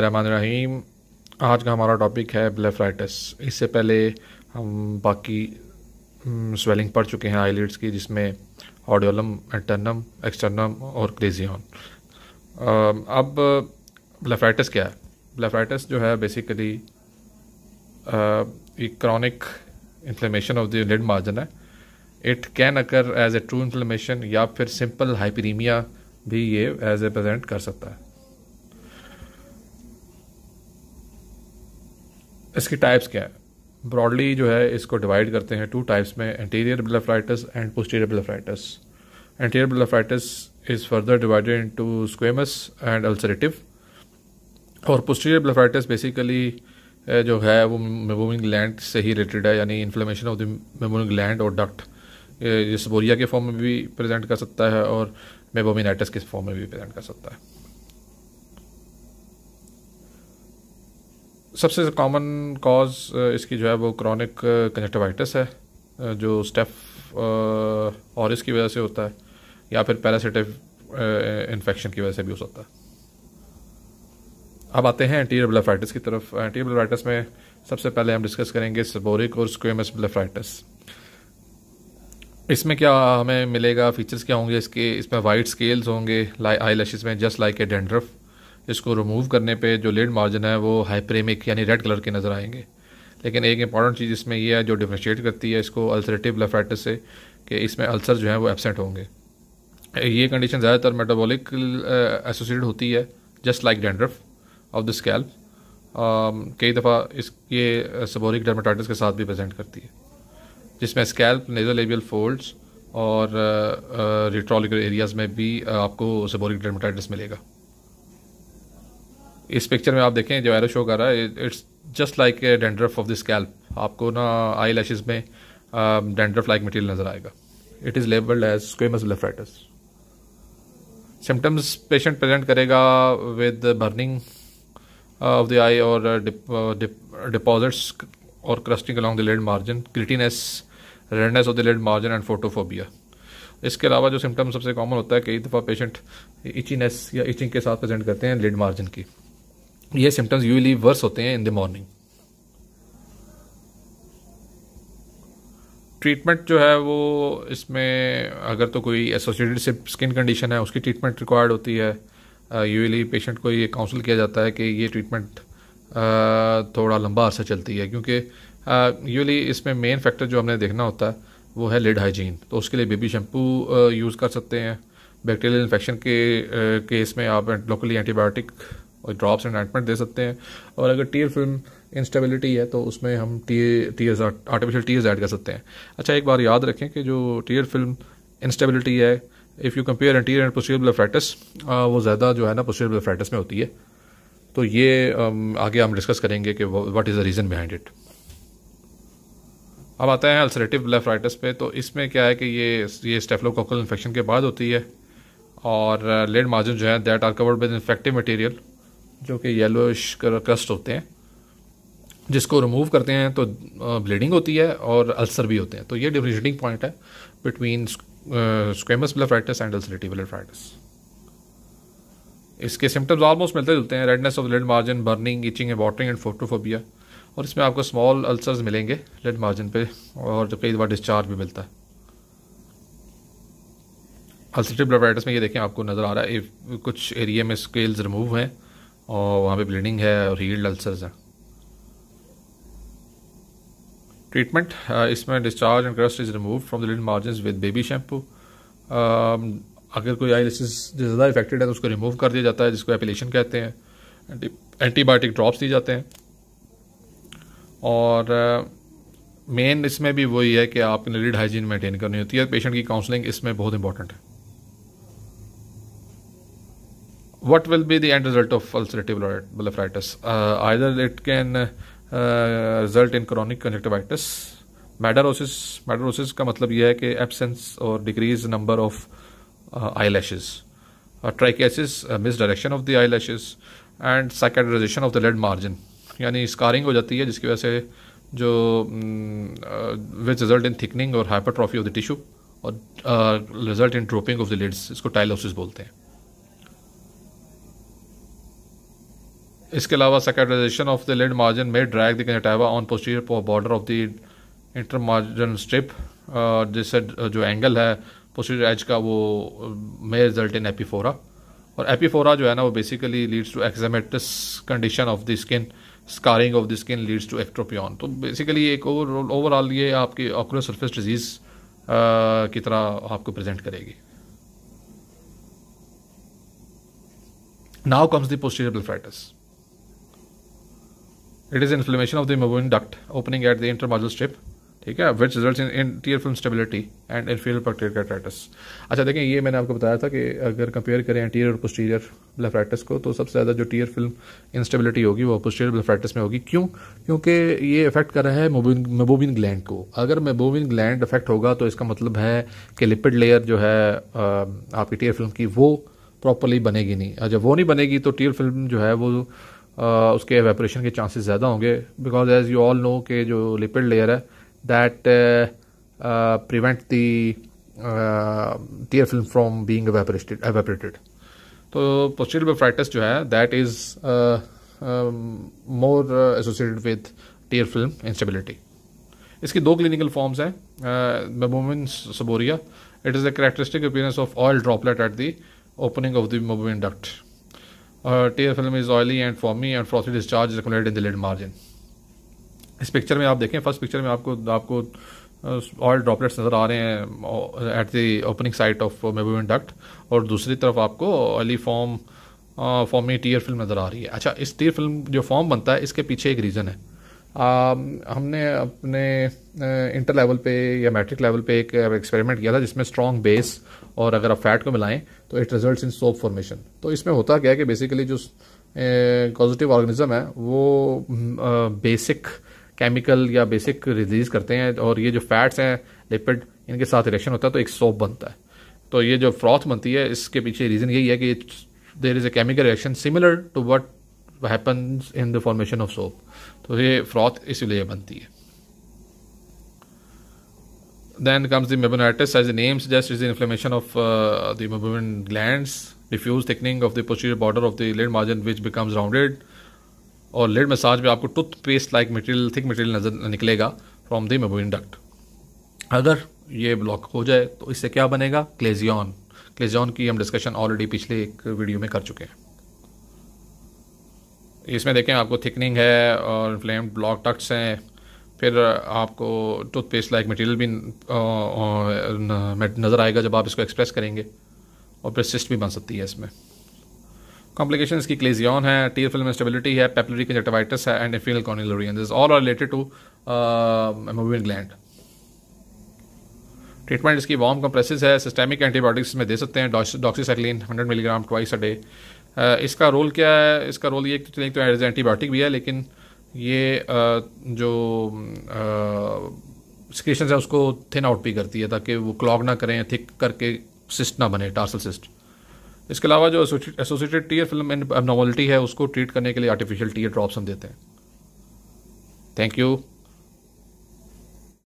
रहमान रहीम आज का हमारा टॉपिक है ब्लेफ्राइटिस इससे पहले हम बाकी स्वेलिंग हम्म, पढ़ चुके हैं आईलिड्स की जिसमें ऑडियोलम इंटरनम एक्सटर्नम और क्रेजियन अब ब्लेफ्राइटिस क्या है ब्लेफ्राइटिस जो है बेसिकली एक chronic inflammation of the lid margin है it can occur as a true inflammation या फिर सिंपल हाइपरीमिया भी ये एज ए प्रेजेंट कर सकता है इसके टाइप्स क्या है ब्रॉडली जो है इसको डिवाइड करते हैं टू टाइप्स में anterior blepharitis and posterior blepharitis anterior blepharitis is further divided to squamous and ulcerative और पोस्टीरियर ब्लफ्राइटस बेसिकली जो है वो मेमोमिन ग्लैंड से ही रिलेटेड है यानी इन्फ्लेमेशन ऑफ द मेमोमिन ग्लैंड और डक्ट जिस बोरिया के फॉर्म में भी प्रेजेंट कर सकता है और मेबोमिनाइटिस के फॉर्म में भी प्रेजेंट कर सकता है सबसे कॉमन कॉज uh, इसकी जो है वो क्रॉनिक कंजक्टिवाइटिस uh, है uh, जो स्टेफ और इसकी वजह से होता है या फिर पैरासिटिव इन्फेक्शन की वजह से भी हो सकता है अब आते हैं एंटीरियर ब्लेफ्राइटिस की तरफ एंटीरियर ब्लेफ्राइटिस में सबसे पहले हम डिस्कस करेंगे सबोरिक और स्क्वेमस ब्लेफ्राइटिस इसमें क्या हमें मिलेगा फीचर्स क्या होंगे इसके इसमें वाइट स्केल्स होंगे आई लैशेज में जस्ट लाइक ए डेंड्रफ इसको रिमूव करने पे जो लेड मार्जिन है वो हाइप्रेमिक यानी रेड कलर के नज़र आएंगे लेकिन एक इंपॉर्टेंट चीज़ इसमें यह है जो डिफ्रेंशिएट करती है इसको अल्सरेटिव लेफ्राइटिस से कि इसमें अल्सर जो है वो एबसेंट होंगे ये कंडीशन ज़्यादातर मेटाबॉलिक एसोसिएटेड होती है just like dandruff of the scalp कई दफ़ा इस ये सबोरिक डर्माटाइटिस के साथ भी प्रेजेंट करती है जिसमें स्कैल्प नेजल एबियल फोल्ड्स और रिट्रोलिकल एरियाज़ में भी आपको सबोरिक डर्माटाइटिस मिलेगा इस पिक्चर में आप देखें जो एरो शो कर रहा है it's just like a dandruff of the scalp आपको ना आई लैशेज में डेंड्रफ लाइक मटेरियल नज़र आएगा it is labelled as squamous blepharitis symptoms patient present करेगा with burning of the eye और डिपॉजिट्स uh, uh, uh, और crusting along the lid margin grittiness redness of the lid margin and photophobia इसके अलावा जो symptoms सबसे common होता है कई दफ़ा पेशेंट इचीनेस या इचिंग के साथ प्रेजेंट करते हैं लेड मार्जिन की ये सिम्टम्स यूजली वर्स होते हैं इन द मॉर्निंग ट्रीटमेंट जो है वो इसमें अगर तो कोई एसोसिएटेड स्किन कंडीशन है उसकी ट्रीटमेंट रिक्वायर्ड होती है यूजली पेशेंट को ये काउंसिल किया जाता है कि ये ट्रीटमेंट थोड़ा लंबा अरसा चलती है क्योंकि यूजली इसमें मेन फैक्टर जो हमने देखना होता है वो है लिड हाइजीन तो उसके लिए बेबी शैम्पू यूज़ कर सकते हैं बैक्टीरियल इन्फेक्शन के केस में आप लोकली एंटीबायोटिक और ड्रॉप्स एंड एंटमेंट दे सकते हैं और अगर टीयर फिल्म इंस्टेबिलिटी है तो उसमें हम टी टीयर्स आर्टिफिशियल टीयर्स ऐड कर सकते हैं अच्छा एक बार याद रखें कि जो टीयर फिल्म इंस्टेबिलिटी है if you compare anterior and posterior blepharitis वो ज़्यादा जो है ना पोस्टीरियर ब्लेफ्रेटिस में होती है तो ये आगे हम डिस्कस करेंगे कि what is the reason behind it अब आते हैं अल्सरेटिव ब्लेफ्राइटिस पे तो इसमें क्या है कि ये ये स्टेफलोकोकल इन्फेक्शन के बाद होती है और लेड मार्जिन जो है that are covered with infective material जो कि येलोइश क्रस्ट होते हैं जिसको रिमूव करते हैं तो ब्लीडिंग होती है और अल्सर भी होते हैं तो ये डिफ्रिशेटिंग पॉइंट है between squamous blepharitis and ulcerative blepharitis इसके सिम्टम्स ऑलमोस्ट मिलते जुलते हैं redness of lid margin burning itching watering and photophobia और इसमें आपको स्मॉल अल्सर्स मिलेंगे लेड मार्जिन पे और कई बार डिस्चार्ज भी मिलता है अल्सरेटिव ब्लेफ्राइटिस में ये देखें आपको नज़र आ रहा है कुछ एरिया में स्केल्स रिमूव हैं और वहाँ पे ब्लीडिंग है और हील्ड अल्सर्स हैं ट्रीटमेंट uh, इसमें discharge and crust is remove from the lid margin with baby shampoo अगर कोई आई ज़्यादा इफेक्टेड है तो उसको रिमूव कर दिया जाता है जिसको एपिलेशन कहते हैं एंटीबायोटिक ड्रॉप्स दिए जाते हैं और मेन uh, इसमें भी वही है कि आपने लिड हाइजीन मेंटेन करनी होती है पेशेंट की काउंसलिंग इसमें बहुत इंपॉर्टेंट है what will be the end result of ulcerative blepharitis? Uh, either it can uh, result in chronic conjunctivitis, madarosis. Madarosis का मतलब यह है कि absence or decrease number of uh, eyelashes, uh, trichiasis, uh, misdirection of the eyelashes, and cicatrization of the lid margin. यानी scarring हो जाती है जिसकी वजह से जो विच रिजल्ट इन थिकनिंग और हाइपरट्रॉफी ऑफ द टिश्यू और result in ड्रोपिंग of the lids. इसको tylosis बोलते हैं इसके अलावा cicatrisation of the lid margin में drag the on posterior border of the inter margin strip जिससे जो एंगल है पोस्टीर एज का वो मे रिजल्ट इन एपीफोरा और एपीफोरा जो है ना वो basically leads to eczematous condition of the skin scarring of the skin leads to ectropion तो बेसिकली एक ओवरऑल ये आपकी ऑक्रो सर्फेस डिजीज़ की तरह आपको प्रेजेंट करेगी now comes the posterior blepharitis it is inflammation of the meibomian duct opening at the intermarginal strip ठीक है which result in interior film stability and inferior punctate अच्छा देखें ये मैंने आपको बताया था कि अगर कंपेयर करें इंटीरियर और पोस्टीरियर ब्लफ्राइटिस को तो सबसे ज़्यादा जो टीयर फिल्म इंस्टेबिलिटी होगी वो पोस्टीरियर ब्लफ्राइटिस में होगी क्यों क्योंकि ये इफेक्ट कर रहा है मेबोबिन ग्लैंड को अगर मेबोबिन ग्लैंड इफेक्ट होगा तो इसका मतलब है कि लिपिड लेयर जो है आपकी टीयर फिल्म की वो प्रॉपरली बनेगी नहीं जब अच्छा, वो नहीं बनेगी तो टीयर फिल्म जो है वो उसके एवेपरेशन के चांसेस ज़्यादा होंगे because as you all know के जो लिपिड लेयर है that prevent the tear film from being evaporated तो पोस्टीरियर बेफ्राइटस जो है that is more associated with tear film instability इसकी दो क्लिनिकल फॉर्म्स हैं meibomian seborrhoea it is the characteristic appearance of oil droplet at the opening of the meibomian duct uh, tear film is oily and foamy and frothy discharge accumulated in the lid margin इस picture में आप देखें first picture में आपको आपको oil droplets नज़र आ रहे हैं at the opening site of meibomian duct और दूसरी तरफ आपको oily form foamy tear film नज़र आ रही है अच्छा इस टीयर फिल्म जो फॉर्म बनता है इसके पीछे एक रीज़न है Um, हमने अपने इंटर uh, लेवल पे या मैट्रिक लेवल पे एक एक्सपेरिमेंट uh, किया था जिसमें स्ट्रॉन्ग बेस और अगर आप फैट को मिलाएं तो it results in soap formation तो इसमें होता क्या है कि बेसिकली जो पॉजिटिव uh, ऑर्गेनिज्म है वो बेसिक mm, केमिकल या बेसिक रिलीज करते हैं और ये जो फैट्स हैं लिपिड इनके साथ रिएक्शन होता है तो एक सोप बनता है तो ये जो फ्रॉथ बनती है इसके पीछे रीज़न यही है कि there is a chemical reaction similar to what happens in the formation of soap तो ये फ्रॉथ इसलिए बनती है then comes the meibomitis as the name suggest is the inflammation of the meibomian gland diffuse thickening of the posterior border of the lid margin which becomes rounded और lid massage में आपको toothpaste like material thick material नजर निकलेगा from the meibomian duct अगर ये block हो जाए तो इससे क्या बनेगा क्लेजियॉन क्लेजियॉन की हम डिस्कशन ऑलरेडी पिछले एक वीडियो में कर चुके हैं इसमें देखें आपको थिकनिंग है और फ्लेम ब्लॉक टक्स हैं फिर आपको टूथपेस्ट लाइक मटेरियल भी नज़र आएगा जब आप इसको एक्सप्रेस करेंगे और फिर सिस्ट भी बन सकती है इसमें कॉम्प्लिकेशन की क्लेजियन है टीयर फिल्म स्टेबिलिटी है पेपलरी कंजेक्टिवाइटिस है एंड एफिल कॉनिलोरियन this all are related to meibomian gland treatment इसकी वार्म कंप्रेसिस है सिस्टेमिक एंटीबायोटिक्स में दे सकते हैं doxycycline hundred milligram twice a day इसका रोल क्या है इसका रोल ये तो एक तो एज एंटीबायोटिक भी है लेकिन ये जो सिक्रेशन है उसको थिन आउट भी करती है ताकि वो क्लॉग ना करें थिक करके सिस्ट ना बने टार्सल सिस्ट इसके अलावा जो associated tear film and abnormality है उसको ट्रीट करने के लिए आर्टिफिशियल टीयर ड्रॉप्स हम देते हैं थैंक यू